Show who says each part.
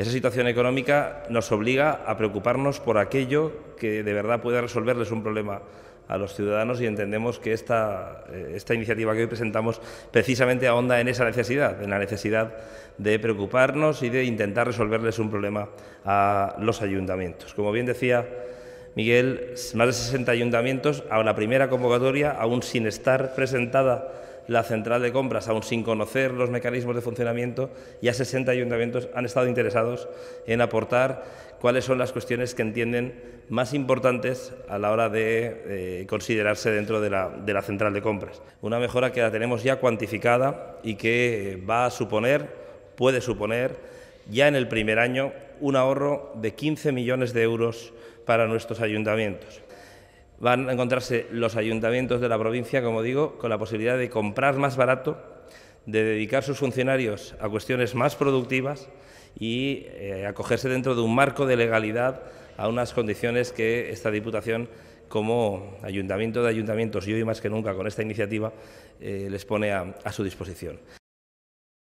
Speaker 1: Esa situación económica nos obliga a preocuparnos por aquello que de verdad pueda resolverles un problema a los ciudadanos y entendemos que esta, eh, esta iniciativa que hoy presentamos precisamente ahonda en esa necesidad, en la necesidad de preocuparnos y de intentar resolverles un problema a los ayuntamientos. Como bien decía Miguel, más de 60 ayuntamientos a la primera convocatoria, aún sin estar presentada la central de compras, aún sin conocer los mecanismos de funcionamiento, ya 60 ayuntamientos han estado interesados en aportar cuáles son las cuestiones que entienden más importantes a la hora de eh, considerarse dentro de la, de la central de compras. Una mejora que la tenemos ya cuantificada y que va a suponer, puede suponer, ya en el primer año un ahorro de 15 millones de euros para nuestros ayuntamientos. Van a encontrarse los ayuntamientos de la provincia, como digo, con la posibilidad de comprar más barato, de dedicar sus funcionarios a cuestiones más productivas y eh, acogerse dentro de un marco de legalidad a unas condiciones que esta Diputación, como ayuntamiento de ayuntamientos y hoy más que nunca con esta iniciativa, eh, les pone a su disposición.